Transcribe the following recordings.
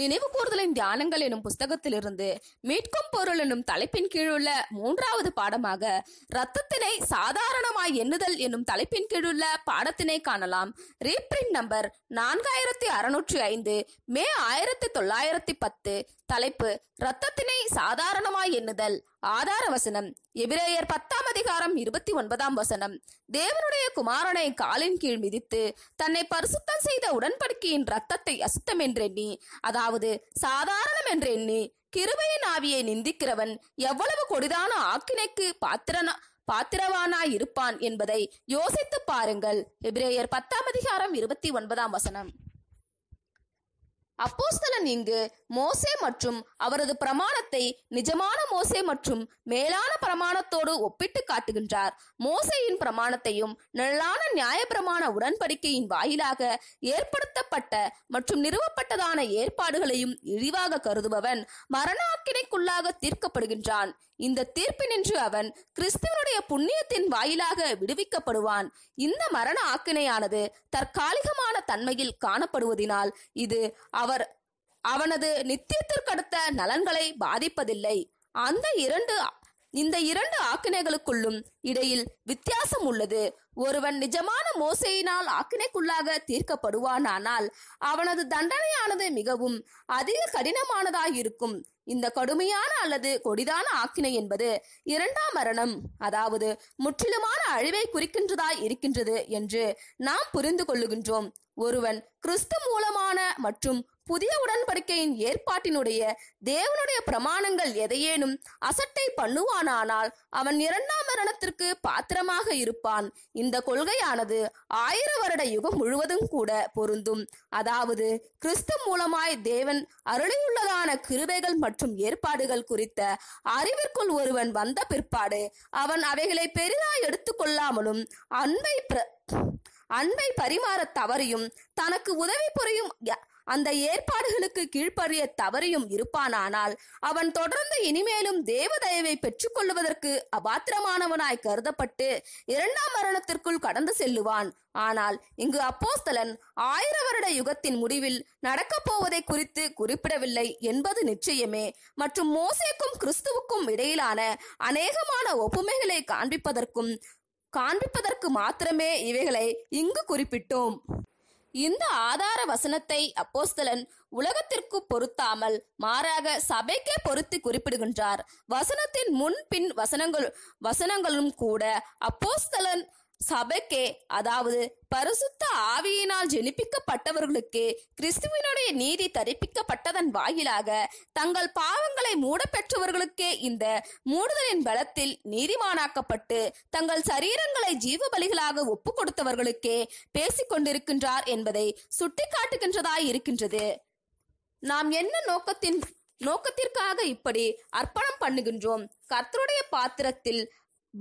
நினைவு கூறுதலின் தியானங்கள் எனும் புஸ்தகத்திலிருந்து மீட்கும் பொருள் எனும் தலைப்பின் கீழுள்ள மூன்றாவது பாடமாக இரத்தத்தினை சாதாரணமாய் எண்ணுதல் எனும் தலைப்பின் கீழுள்ள பாடத்தினை காணலாம் ரீப்ரிண்ட் நம்பர் நான்காயிரத்தி அறுநூற்றி ஐந்து மே ஆயிரத்தி தொள்ளாயிரத்தி பத்து தலைப்பு இரத்தத்தினை சாதாரணமாய் எண்ணுதல் ஆதார வசனம் எபிரேயர் பத்தாம் அதிகாரம் இருபத்தி ஒன்பதாம் வசனம் தேவனுடைய குமாரனை காலின் கீழ் மிதித்து தன்னை பரிசுத்தம் செய்த உடன்படிக்கையின் ரத்தத்தை அசுத்தம் என்றெண்ணி அதாவது சாதாரணம் என்றெண்ணி கிருபையின் ஆவியை நிந்திக்கிறவன் எவ்வளவு கொடிதான ஆக்கினைக்கு பாத்திரனா பாத்திரவானாய் இருப்பான் என்பதை யோசித்து பாருங்கள் எபிரேயர் பத்தாம் அதிகாரம் இருபத்தி ஒன்பதாம் வசனம் அப்போஸ்தலன் இங்கு மோசே மற்றும் அவரது பிரமாணத்தை நிஜமான மோசே மற்றும் மேலான பிரமாணத்தோடு ஒப்பிட்டு காட்டுகின்றார் மோசையின் பிரமாணத்தையும் நிழலான நியாயப்பிரமாண உடன்படிக்கையின் வாயிலாக ஏற்படுத்தப்பட்ட மற்றும் நிறுவப்பட்டதான ஏற்பாடுகளையும் இழிவாக கருதுபவன் மரணாக்கினைக்குள்ளாக தீர்க்கப்படுகின்றான் இந்த தீர்ப்பினின்று அவன் கிறிஸ்துவனுடைய புண்ணியத்தின் வாயிலாக விடுவிக்கப்படுவான் இந்த மரண ஆக்கினையானது தற்காலிகமான தன்மையில் காணப்படுவதினால் இது அவர் அவனது நித்தியத்திற்கடுத்த நலன்களை பாதிப்பதில்லை அந்த இரண்டு இந்த இரண்டு ஆக்கினைகளுக்குள்ளும் இடையில் வித்தியாசம் உள்ளது ஒருவன் நிஜமான மோசையினால் ஆக்கினைக்குள்ளாக தீர்க்கப்படுவானானால் அவனது தண்டனையானது மிகவும் அதிக கடினமானதாயிருக்கும் இந்த கடுமையான அல்லது கொடிதான ஆக்கினை என்பது இரண்டாம் மரணம் அதாவது முற்றிலுமான அழிவை குறிக்கின்றதாய் இருக்கின்றது என்று நாம் புரிந்து கொள்ளுகின்றோம் ஒருவன் கிறிஸ்து மூலமான மற்றும் புதிய உடன்படிக்கையின் ஏற்பாட்டினுடைய தேவனுடைய பிரமாணங்கள் எதையேனும் அசட்டை பண்ணுவானானால் அவன் இரண்டாம் மரணத்திற்கு பாத்திரமாக இருப்பான் இந்த கொள்கையானது ஆயிர வருட யுகம் முழுவதும் கூட பொருந்தும் அதாவது கிறிஸ்து மூலமாய் தேவன் அருளியுள்ளதான கிருபைகள் மற்றும் ஏற்பாடுகள் குறித்த அறிவிற்குள் ஒருவன் வந்த பிற்பாடு அவன் அவைகளை பெரிதாய் எடுத்துக்கொள்ளாமலும் அன்பை அன்பை பரிமாற தவறியும் தனக்கு உதவி புரியும் அந்த ஏற்பாடுகளுக்கு கீழ்ப்பறிய தவறியும் இருப்பானானால் அவன் தொடர்ந்து இனிமேலும் தேவதயவை பெற்றுக்கொள்வதற்கு அபாத்திரமானவனாய் கருதப்பட்டு இரண்டாம் மரணத்திற்குள் கடந்து செல்லுவான் ஆனால் இங்கு அப்போஸ்தலன் ஆயிர வருட யுகத்தின் முடிவில் நடக்கப் போவதை குறித்து குறிப்பிடவில்லை என்பது நிச்சயமே மற்றும் மோசேக்கும் கிறிஸ்துவுக்கும் இடையிலான அநேகமான ஒப்புமைகளை காண்பிப்பதற்கும் காண்பிப்பதற்கு மாத்திரமே இவைகளை இங்கு குறிப்பிட்டோம் இந்த ஆதார வசனத்தை அப்போஸ்தலன் உலகத்திற்கு பொருத்தாமல் மாறாக சபைக்கே பொருத்தி குறிப்பிடுகின்றார் வசனத்தின் முன்பின் வசனங்கள் வசனங்களும் கூட அப்போஸ்தலன் சபைக்கே அதாவது பரிசுத்த ஆவியினால் ஜெனிப்பிக்கப்பட்டவர்களுக்கு கிறிஸ்துவனுடைய நீதி தரிப்பிக்கப்பட்டதன் வாயிலாக தங்கள் பாவங்களை மூட பெற்றவர்களுக்கே இந்த மூடுதலின் பலத்தில் நீதிமானாக்கப்பட்டு தங்கள் சரீரங்களை ஜீவ பலிகளாக ஒப்பு கொடுத்தவர்களுக்கே கொண்டிருக்கின்றார் என்பதை சுட்டிக்காட்டுகின்றதாய் இருக்கின்றது நாம் என்ன நோக்கத்தின் நோக்கத்திற்காக இப்படி அர்ப்பணம் பண்ணுகின்றோம் கர்த்தருடைய பாத்திரத்தில்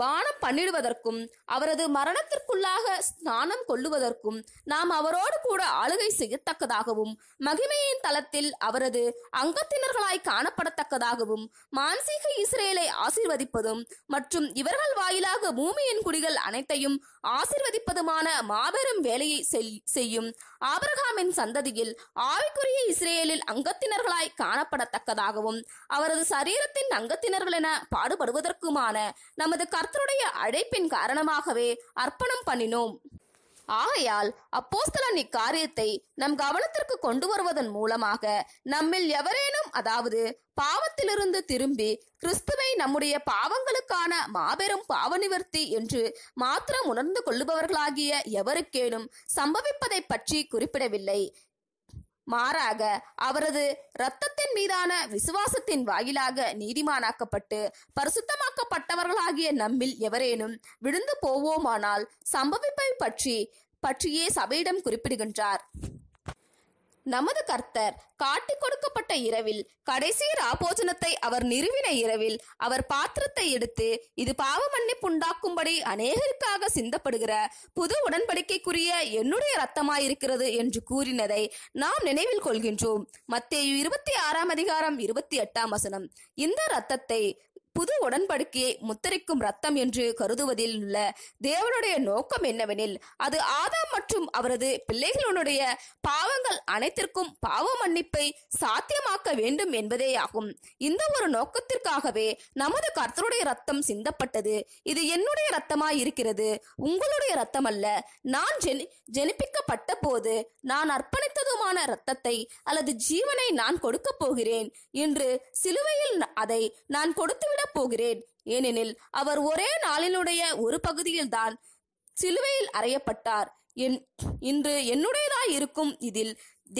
பானம் பண்ணிடுவதற்கும் அவரது மரணத்திற்குள்ளாக ஸ்நானம் கொள்ளுவதற்கும் நாம் அவரோடு கூட ஆளுகை செய்யத்தக்கதாகவும் மகிமையின் தளத்தில் அவரது அங்கத்தினர்களாய் காணப்படத்தக்கதாகவும் மான்சீக இஸ்ரேலை ஆசிர்வதிப்பதும் மற்றும் இவர்கள் வாயிலாக பூமியின் குடிகள் அனைத்தையும் ஆசிர்வதிப்பதுமான மாபெரும் வேலையை செய்யும் ஆபரகாமின் சந்ததியில் ஆவிக்குரிய இஸ்ரேலில் அங்கத்தினர்களாய் காணப்படத்தக்கதாகவும் அவரது சரீரத்தின் அங்கத்தினர்கள் என பாடுபடுவதற்குமான நமது கர் கர்த்தருடைய அழைப்பின் காரணமாகவே அர்ப்பணம் பண்ணினோம் ஆகையால் அப்போஸ்தலன் இக்காரியத்தை நம் கவனத்திற்கு கொண்டு வருவதன் மூலமாக நம்மில் எவரேனும் அதாவது பாவத்திலிருந்து திரும்பி கிறிஸ்துவை நம்முடைய பாவங்களுக்கான மாபெரும் பாவ நிவர்த்தி என்று மாத்திரம் உணர்ந்து கொள்ளுபவர்களாகிய எவருக்கேனும் சம்பவிப்பதை பற்றி குறிப்பிடவில்லை மாறாக அவரது இரத்தத்தின் மீதான விசுவாசத்தின் வாயிலாக நீதிமானாக்கப்பட்டு பரிசுத்தமாக்கப்பட்டவர்களாகிய நம்மில் எவரேனும் விழுந்து போவோமானால் சம்பவிப்பை பற்றி பற்றியே சபையிடம் குறிப்பிடுகின்றார் நமது கர்த்தர் காட்டிக் கொடுக்கப்பட்ட இரவில் கடைசி ராபோஜனத்தை அவர் நிறுவின இரவில் அவர் பாத்திரத்தை எடுத்து இது பாவ மன்னிப்புண்டாக்கும்படி அநேகருக்காக சிந்தப்படுகிற புது உடன்படிக்கைக்குரிய என்னுடைய ரத்தமாயிருக்கிறது என்று கூறினதை நாம் நினைவில் கொள்கின்றோம் மத்திய இருபத்தி ஆறாம் அதிகாரம் இருபத்தி எட்டாம் வசனம் இந்த ரத்தத்தை புது உடன்படிக்கையை முத்தரிக்கும் ரத்தம் என்று கருதுவதில் உள்ள தேவனுடைய நோக்கம் என்னவெனில் அது ஆதாம் மற்றும் அவரது பிள்ளைகளுடைய பாவங்கள் அனைத்திற்கும் பாவ மன்னிப்பை சாத்தியமாக்க வேண்டும் என்பதேயாகும் இந்த ஒரு நோக்கத்திற்காகவே நமது கர்த்தருடைய ரத்தம் சிந்தப்பட்டது இது என்னுடைய ரத்தமாய் இருக்கிறது உங்களுடைய ரத்தம் அல்ல நான் ஜெனி ஜெனிப்பிக்கப்பட்ட போது நான் அர்ப்பணித்ததுமான ரத்தத்தை அல்லது ஜீவனை நான் கொடுக்க போகிறேன் என்று சிலுவையில் அதை நான் கொடுத்துவிட போகிறேன் ஏனெனில் அவர் ஒரே நாளினுடைய ஒரு பகுதியில்தான் சிலுவையில் அறையப்பட்டார் இன்று என்னுடையதாய் இருக்கும் இதில்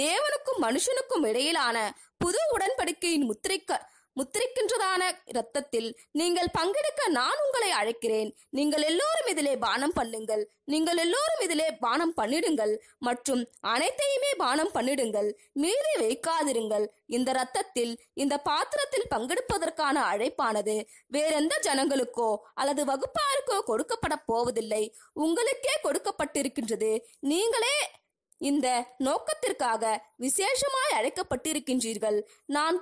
தேவனுக்கும் மனுஷனுக்கும் இடையிலான புது உடன்படிக்கையின் முத்திரைக்க முத்திரிக்கின்றதான இரத்தத்தில் நீங்கள் பங்கெடுக்க நான் உங்களை அழைக்கிறேன் நீங்கள் எல்லோரும் இதிலே பானம் பண்ணுங்கள் நீங்கள் எல்லோரும் இதிலே பானம் பண்ணிடுங்கள் மற்றும் அனைத்தையுமே பானம் பண்ணிடுங்கள் மீறி வைக்காதிருங்கள் இந்த இரத்தத்தில் இந்த பாத்திரத்தில் பங்கெடுப்பதற்கான அழைப்பானது வேறெந்த ஜனங்களுக்கோ அல்லது வகுப்பாருக்கோ கொடுக்கப்பட போவதில்லை உங்களுக்கே கொடுக்கப்பட்டிருக்கின்றது நீங்களே இந்த நோக்கத்திற்காக விசேஷமாய் அழைக்கப்பட்டிருக்கின்றீர்கள் நான்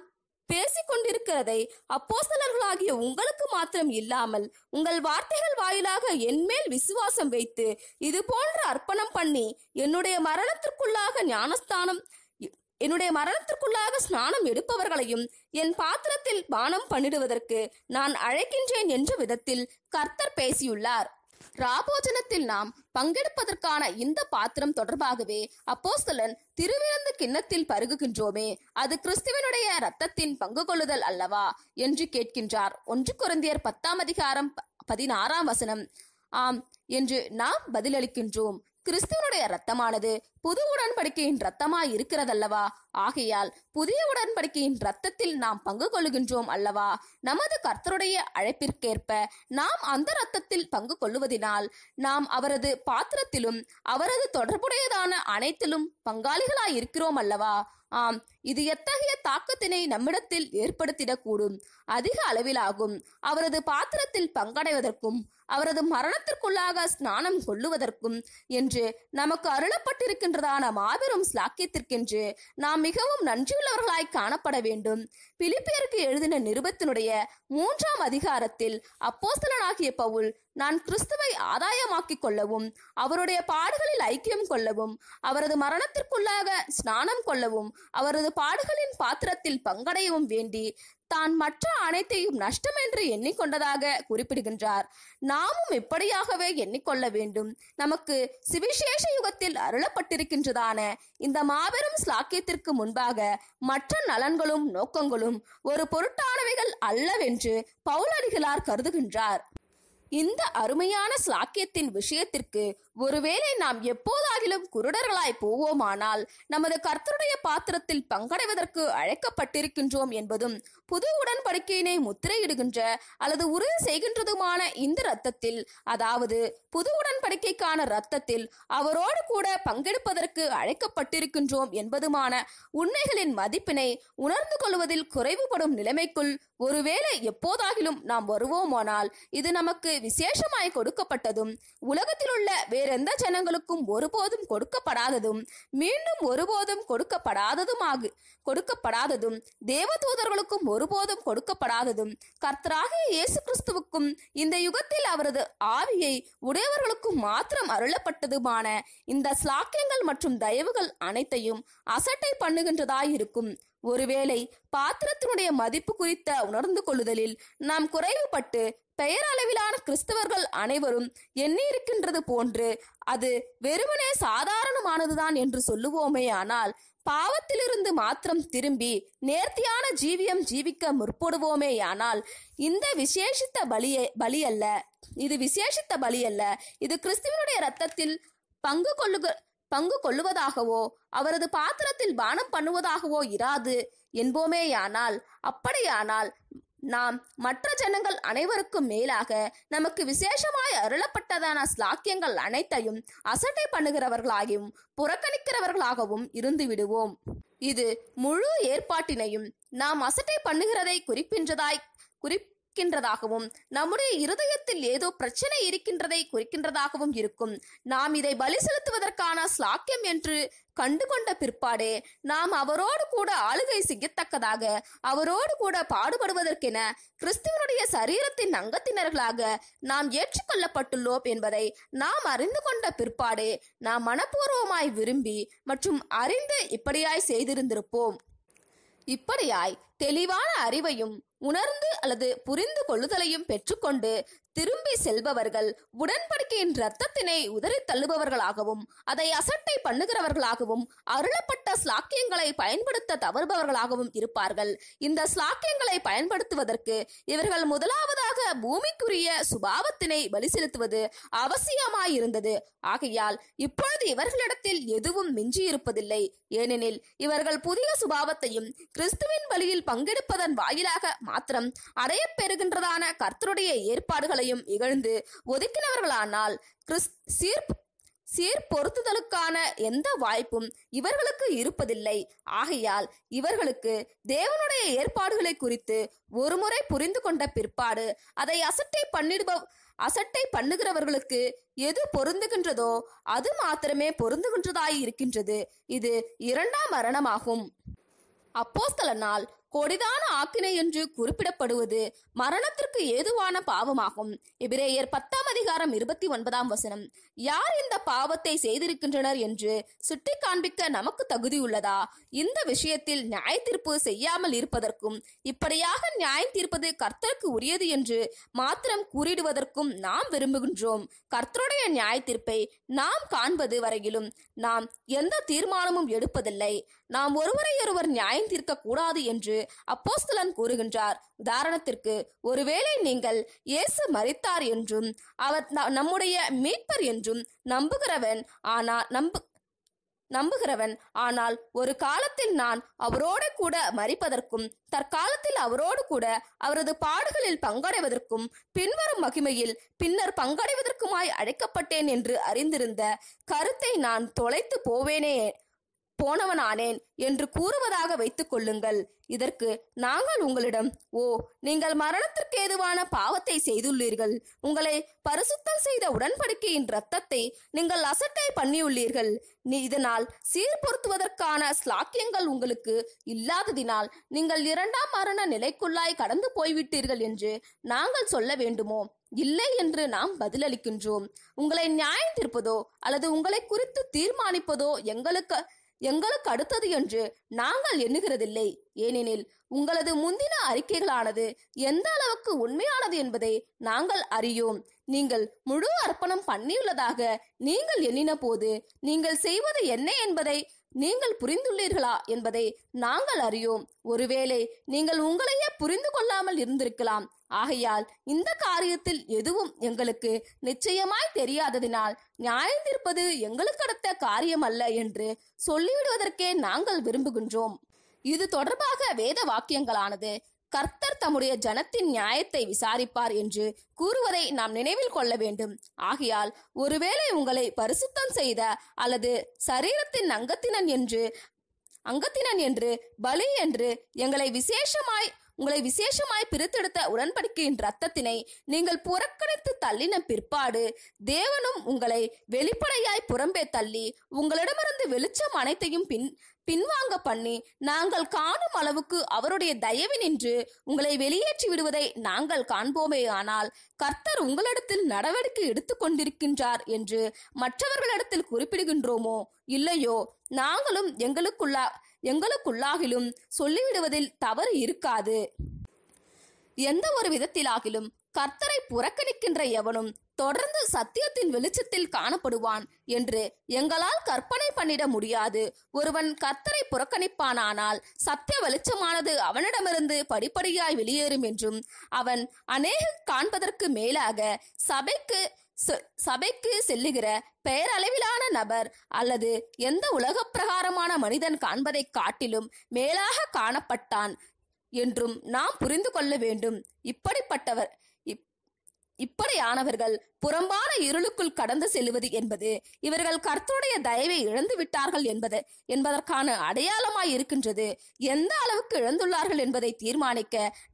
பேசிக் கொண்டிருக்கிறதை அப்போசலர்களாகிய உங்களுக்கு மாத்திரம் இல்லாமல் உங்கள் வார்த்தைகள் வாயிலாக என்மேல் விசுவாசம் வைத்து இது போன்ற அர்ப்பணம் பண்ணி என்னுடைய மரணத்திற்குள்ளாக ஞானஸ்தானம் என்னுடைய மரணத்திற்குள்ளாக ஸ்நானம் எடுப்பவர்களையும் என் பாத்திரத்தில் பானம் பண்ணிடுவதற்கு நான் அழைக்கின்றேன் என்ற விதத்தில் கர்த்தர் பேசியுள்ளார் ராபோஜனத்தில் நாம் பங்கெடுப்பதற்கான இந்த பாத்திரம் தொடர்பாகவே அப்போஸ்தலன் திருவிழந்த கிண்ணத்தில் பருகுகின்றோமே அது கிறிஸ்துவனுடைய ரத்தத்தின் பங்கு கொள்ளுதல் அல்லவா என்று கேட்கின்றார் ஒன்று குறந்தியர் பத்தாம் அதிகாரம் பதினாறாம் வசனம் ஆம் என்று நாம் பதிலளிக்கின்றோம் கிறிஸ்துவனுடைய ரத்தமானது புது உடன்படிக்கையின் ரத்தமாய் இருக்கிறதல்லவா ஆகையால் புதிய உடன்படிக்கையின் ரத்தத்தில் நாம் பங்கு கொள்ளுகின்றோம் அல்லவா நமது கர்த்தருடைய அழைப்பிற்கேற்ப நாம் அந்த ரத்தத்தில் பங்கு கொள்ளுவதினால் நாம் அவரது பாத்திரத்திலும் அவரது தொடர்புடையதான அனைத்திலும் பங்காளிகளாய் இருக்கிறோம் அல்லவா ஆம் இது எத்தகைய தாக்கத்தினை நம்மிடத்தில் ஏற்படுத்திடக்கூடும் அதிக அளவிலாகும் அவரது பாத்திரத்தில் பங்கடைவதற்கும் அவரது மரணத்திற்குள்ளாக ஸ்நானம் கொள்ளுவதற்கும் என்று நமக்கு அருளப்பட்டிருக்கின்றதான மாபெரும் ஸ்லாக்கியத்திற்கென்று நாம் மிகவும் நன்றியுள்ளவர்களாய் காணப்பட வேண்டும் பிலிப்பியருக்கு எழுதின நிருபத்தினுடைய மூன்றாம் அதிகாரத்தில் அப்போஸ்தலனாகிய பவுல் நான் கிறிஸ்துவை ஆதாயமாக்கிக் கொள்ளவும் அவருடைய பாடுகளில் ஐக்கியம் கொள்ளவும் அவரது மரணத்திற்குள்ளாக ஸ்நானம் கொள்ளவும் அவரது பாடுகளின் பாத்திரத்தில் பங்கடையவும் வேண்டி தான் மற்ற அனைத்தையும் நஷ்டம் என்று எண்ணிக்கொண்டதாக குறிப்பிடுகின்றார் நாமும் இப்படியாகவே எண்ணிக்கொள்ள வேண்டும் நமக்கு சிவிசேஷ யுகத்தில் அருளப்பட்டிருக்கின்றதான இந்த மாபெரும் ஸ்லாக்கியத்திற்கு முன்பாக மற்ற நலன்களும் நோக்கங்களும் ஒரு பொருட்டானவைகள் அல்லவென்று பவுலடிகளார் கருதுகின்றார் இந்த அருமையான ஸ்லாக்கியத்தின் விஷயத்திற்கு ஒருவேளை நாம் எப்போது காட்டிலும் குருடர்களாய் போவோமானால் நமது கர்த்தருடைய பாத்திரத்தில் பங்கடைவதற்கு அழைக்கப்பட்டிருக்கின்றோம் என்பதும் புது உடன்படிக்கையினை முத்திரையிடுகின்ற அல்லது உறுதி செய்கின்றதுமான இந்த இரத்தத்தில் அதாவது புது உடன்படிக்கைக்கான இரத்தத்தில் அவரோடு கூட பங்கெடுப்பதற்கு அழைக்கப்பட்டிருக்கின்றோம் என்பதுமான உண்மைகளின் மதிப்பினை உணர்ந்து கொள்வதில் குறைவுபடும் நிலைமைக்குள் ஒருவேளை எப்போதாகிலும் நாம் வருவோமானால் இது நமக்கு விசேஷமாய் கொடுக்கப்பட்டதும் உலகத்திலுள்ள வேறெந்த ஜனங்களுக்கும் ஒருபோது ஒருபோதும் கொடுக்கப்படாததும் மீண்டும் ஒருபோதும் கொடுக்கப்படாததும் ஆகு கொடுக்கப்படாததும் தேவதூதர்களுக்கும் ஒருபோதும் கொடுக்கப்படாததும் கர்த்தராகிய இயேசு கிறிஸ்துவுக்கும் இந்த யுகத்தில் அவரது ஆவியை உடையவர்களுக்கும் மாத்திரம் அருளப்பட்டதுமான இந்த ஸ்லாக்கியங்கள் மற்றும் தயவுகள் அனைத்தையும் அசட்டை பண்ணுகின்றதாயிருக்கும் ஒருவேளை பாத்திரத்தினுடைய மதிப்பு குறித்த உணர்ந்து கொள்ளுதலில் நாம் குறைவுபட்டு பெயரளவிலான கிறிஸ்தவர்கள் அனைவரும் எண்ணியிருக்கின்றது போன்று அது வெறுமனே சாதாரணமானதுதான் என்று சொல்லுவோமே ஆனால் பாவத்திலிருந்து மாத்திரம் திரும்பி நேர்த்தியான ஜீவியம் ஜீவிக்க முற்படுவோமேயானால் இந்த விசேஷித்த பலியே பலி அல்ல இது விசேஷித்த பலி அல்ல இது கிறிஸ்துவனுடைய ரத்தத்தில் பங்கு கொள்ளுக பங்கு கொள்ளுவதாகவோ அவரது பாத்திரத்தில் பானம் பண்ணுவதாகவோ இராது என்போமேயானால் அப்படியானால் நாம் மற்ற ஜனங்கள் அனைவருக்கும் மேலாக நமக்கு விசேஷமாய் அருளப்பட்டதான ஸ்லாக்கியங்கள் அனைத்தையும் அசட்டை பண்ணுகிறவர்களாகியும் புறக்கணிக்கிறவர்களாகவும் இருந்து விடுவோம் இது முழு ஏற்பாட்டினையும் நாம் அசட்டை பண்ணுகிறதை குறிப்பின்றதாய் குறிப் குறிக்கின்றதாகவும் நம்முடைய இருதயத்தில் ஏதோ பிரச்சனை இருக்கின்றதை குறிக்கின்றதாகவும் இருக்கும் நாம் இதை பலி செலுத்துவதற்கான சாக்கியம் என்று கண்டுகொண்ட பிற்பாடே நாம் அவரோடு கூட ஆளுகை செய்யத்தக்கதாக அவரோடு கூட பாடுபடுவதற்கென கிறிஸ்துவனுடைய சரீரத்தின் அங்கத்தினர்களாக நாம் ஏற்றுக்கொள்ளப்பட்டுள்ளோம் என்பதை நாம் அறிந்து கொண்ட பிற்பாடே நாம் மனப்பூர்வமாய் விரும்பி மற்றும் அறிந்து இப்படியாய் செய்திருந்திருப்போம் இப்படியாய் தெளிவான அறிவையும் உணர்ந்து அல்லது புரிந்து கொள்ளுதலையும் பெற்றுக்கொண்டு திரும்பி செல்பவர்கள் உடன்படிக்கையின் ரத்தத்தினை உதறி தள்ளுபவர்களாகவும் அதை அசட்டை பண்ணுகிறவர்களாகவும் அருளப்பட்ட ஸ்லாக்கியங்களை பயன்படுத்த தவறுபவர்களாகவும் இருப்பார்கள் இந்த ஸ்லாக்கியங்களை பயன்படுத்துவதற்கு இவர்கள் முதலாவதாக பூமிக்குரிய சுபாவத்தினை பலி செலுத்துவது அவசியமாயிருந்தது ஆகையால் இப்பொழுது இவர்களிடத்தில் எதுவும் மிஞ்சியிருப்பதில்லை ஏனெனில் இவர்கள் புதிய சுபாவத்தையும் கிறிஸ்துவின் வழியில் பங்கெடுப்பதன் வாயிலாக மாத்திரம் அடையப்பெறுகின்றதான கர்த்தருடைய ஏற்பாடுகளையும் இகழ்ந்து ஒதுக்கினவர்களானால் கிறிஸ் சீர் சீர்பொருத்துதலுக்கான எந்த வாய்ப்பும் இவர்களுக்கு இருப்பதில்லை ஆகையால் இவர்களுக்கு தேவனுடைய ஏற்பாடுகளை குறித்து ஒருமுறை புரிந்து கொண்ட பிற்பாடு அதை அசட்டை பண்ணிடுப அசட்டை பண்ணுகிறவர்களுக்கு எது பொருந்துகின்றதோ அது மாத்திரமே பொருந்துகின்றதாய் இருக்கின்றது இது இரண்டாம் மரணமாகும் அப்போஸ்தலனால் கொடிதான ஆக்கினை என்று குறிப்பிடப்படுவது மரணத்திற்கு ஏதுவான பாவமாகும் எபிரேயர் பத்தாம் அதிகாரம் இருபத்தி ஒன்பதாம் வசனம் யார் இந்த பாவத்தை செய்திருக்கின்றனர் என்று சுட்டி காண்பிக்க நமக்கு தகுதியுள்ளதா இந்த விஷயத்தில் நியாய தீர்ப்பு செய்யாமல் இருப்பதற்கும் இப்படியாக நியாயம் தீர்ப்பது கர்த்தருக்கு உரியது என்று மாத்திரம் கூறிடுவதற்கும் நாம் விரும்புகின்றோம் கர்த்தருடைய நியாய தீர்ப்பை நாம் காண்பது வரையிலும் நாம் எந்த தீர்மானமும் எடுப்பதில்லை நாம் ஒருவரையொருவர் நியாயம் தீர்க்க கூடாது என்று அப்போஸ்தலன் கூறுகின்றார் உதாரணத்திற்கு ஒருவேளை நீங்கள் இயேசு மறித்தார் என்றும் அவர் நம்முடைய மீட்பர் என்றும் நம்புகிறவன் ஆனால் நம்பு நம்புகிறவன் ஆனால் ஒரு காலத்தில் நான் அவரோடு கூட மறிப்பதற்கும் தற்காலத்தில் அவரோடு கூட அவரது பாடுகளில் பங்கடைவதற்கும் பின்வரும் மகிமையில் பின்னர் பங்கடைவதற்குமாய் அழைக்கப்பட்டேன் என்று அறிந்திருந்த கருத்தை நான் தொலைத்து போவேனே போனவனானேன் என்று கூறுவதாக வைத்துக் கொள்ளுங்கள் இதற்கு நாங்கள் உங்களிடம் ஓ நீங்கள் மரணத்திற்கு ஏதுவான பாவத்தை செய்துள்ளீர்கள் உங்களை பரிசுத்தம் செய்த உடன்படிக்கையின் ரத்தத்தை நீங்கள் அசட்டை பண்ணியுள்ளீர்கள் இதனால் சீர்பொருத்துவதற்கான ஸ்லாக்கியங்கள் உங்களுக்கு இல்லாததினால் நீங்கள் இரண்டாம் மரண நிலைக்குள்ளாய் கடந்து போய்விட்டீர்கள் என்று நாங்கள் சொல்ல வேண்டுமோ இல்லை என்று நாம் பதிலளிக்கின்றோம் உங்களை நியாயம் தீர்ப்பதோ அல்லது உங்களை குறித்து தீர்மானிப்பதோ எங்களுக்கு எங்களுக்கு அடுத்தது என்று நாங்கள் எண்ணுகிறதில்லை ஏனெனில் உங்களது முந்தின அறிக்கைகளானது எந்த அளவுக்கு உண்மையானது என்பதை நாங்கள் அறியோம் நீங்கள் முழு அர்ப்பணம் பண்ணியுள்ளதாக நீங்கள் எண்ணின போது நீங்கள் செய்வது என்ன என்பதை நீங்கள் புரிந்துள்ளீர்களா என்பதை நாங்கள் அறியோம் ஒருவேளை நீங்கள் உங்களையே புரிந்து கொள்ளாமல் இருந்திருக்கலாம் ஆகையால் இந்த காரியத்தில் எதுவும் எங்களுக்கு நிச்சயமாய் தெரியாததினால் நியாயம் தீர்ப்பது எங்களுக்கு அடுத்த காரியம் அல்ல என்று சொல்லிவிடுவதற்கே நாங்கள் விரும்புகின்றோம் இது தொடர்பாக வேத வாக்கியங்களானது கர்த்தர் தம்முடைய ஜனத்தின் நியாயத்தை விசாரிப்பார் என்று கூறுவதை நாம் நினைவில் கொள்ள வேண்டும் ஆகையால் ஒருவேளை உங்களை பரிசுத்தம் செய்த அல்லது சரீரத்தின் அங்கத்தினன் என்று அங்கத்தினன் என்று பலி என்று எங்களை விசேஷமாய் உங்களை விசேஷமாய் பிரித்தெடுத்த உடன்படிக்கையின் ரத்தத்தினை நீங்கள் புறக்கணித்து தள்ளின பிற்பாடு தேவனும் உங்களை வெளிப்படையாய் புறம்பே தள்ளி உங்களிடமிருந்து வெளிச்சம் அனைத்தையும் பின் பின்வாங்க பண்ணி நாங்கள் காணும் அளவுக்கு அவருடைய தயவினின்று உங்களை வெளியேற்றி விடுவதை நாங்கள் காண்போமே ஆனால் கர்த்தர் உங்களிடத்தில் நடவடிக்கை எடுத்துக்கொண்டிருக்கின்றார் என்று மற்றவர்களிடத்தில் குறிப்பிடுகின்றோமோ இல்லையோ நாங்களும் எங்களுக்குள்ள எங்களுக்குள்ளாகிலும் சொல்லிவிடுவதில் தவறு இருக்காது எந்த ஒரு விதத்திலாகிலும் கர்த்தரை புறக்கணிக்கின்ற எவனும் தொடர்ந்து சத்தியத்தின் வெளிச்சத்தில் காணப்படுவான் என்று எங்களால் கற்பனை பண்ணிட முடியாது ஒருவன் கர்த்தரை புறக்கணிப்பானானால் சத்திய வெளிச்சமானது அவனிடமிருந்து படிப்படியாய் வெளியேறும் என்றும் அவன் அநேக காண்பதற்கு மேலாக சபைக்கு சபைக்கு செல்லுகிற பெயரளவிலா சாதாரண நபர் அல்லது எந்த உலக பிரகாரமான மனிதன் காண்பதை காட்டிலும் மேலாக காணப்பட்டான் என்றும் நாம் புரிந்து கொள்ள வேண்டும் இப்படிப்பட்டவர் இப்படியானவர்கள் புறம்பான இருளுக்குள் கடந்து செல்வது என்பது இவர்கள் கர்த்தருடைய தயவை இழந்து விட்டார்கள் என்பது என்பதற்கான அடையாளமாய் இருக்கின்றது எந்த அளவுக்கு இழந்துள்ளார்கள் என்பதை தீர்மானிக்க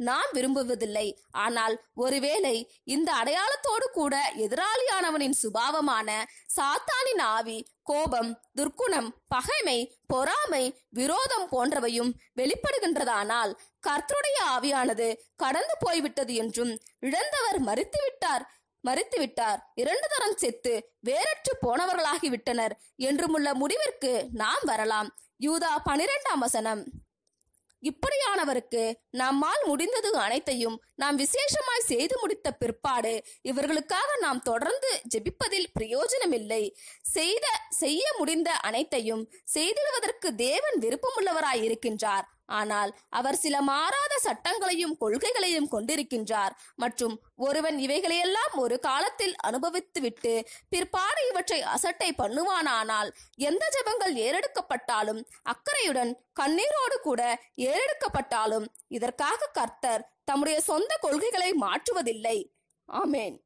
நாம் விரும்புவதில்லை ஆனால் ஒருவேளை இந்த அடையாளத்தோடு கூட எதிராளியானவனின் சுபாவமான சாத்தானின் ஆவி கோபம் துர்க்குணம் பகைமை பொறாமை விரோதம் போன்றவையும் வெளிப்படுகின்றதானால் கர்த்தருடைய ஆவியானது கடந்து போய்விட்டது என்றும் இழந்தவர் மறித்துவிட்டார் மறித்துவிட்டார் இரண்டு தரம் செத்து வேறற்று போனவர்களாகிவிட்டனர் என்றுமுள்ள முடிவிற்கு நாம் வரலாம் யூதா பனிரெண்டாம் வசனம் இப்படியானவருக்கு நம்மால் முடிந்தது அனைத்தையும் நாம் விசேஷமாய் செய்து முடித்த பிற்பாடு இவர்களுக்காக நாம் தொடர்ந்து ஜெபிப்பதில் பிரயோஜனமில்லை செய்த செய்ய முடிந்த அனைத்தையும் செய்திடுவதற்கு தேவன் விருப்பமுள்ளவராய் இருக்கின்றார் ஆனால் அவர் சில மாறாத சட்டங்களையும் கொள்கைகளையும் கொண்டிருக்கின்றார் மற்றும் ஒருவன் இவைகளையெல்லாம் ஒரு காலத்தில் அனுபவித்துவிட்டு பிற்பாடு இவற்றை அசட்டை பண்ணுவானானால் எந்த ஜபங்கள் ஏறெடுக்கப்பட்டாலும் அக்கறையுடன் கண்ணீரோடு கூட ஏறெடுக்கப்பட்டாலும் இதற்காக கர்த்தர் தம்முடைய சொந்த கொள்கைகளை மாற்றுவதில்லை ஆமேன்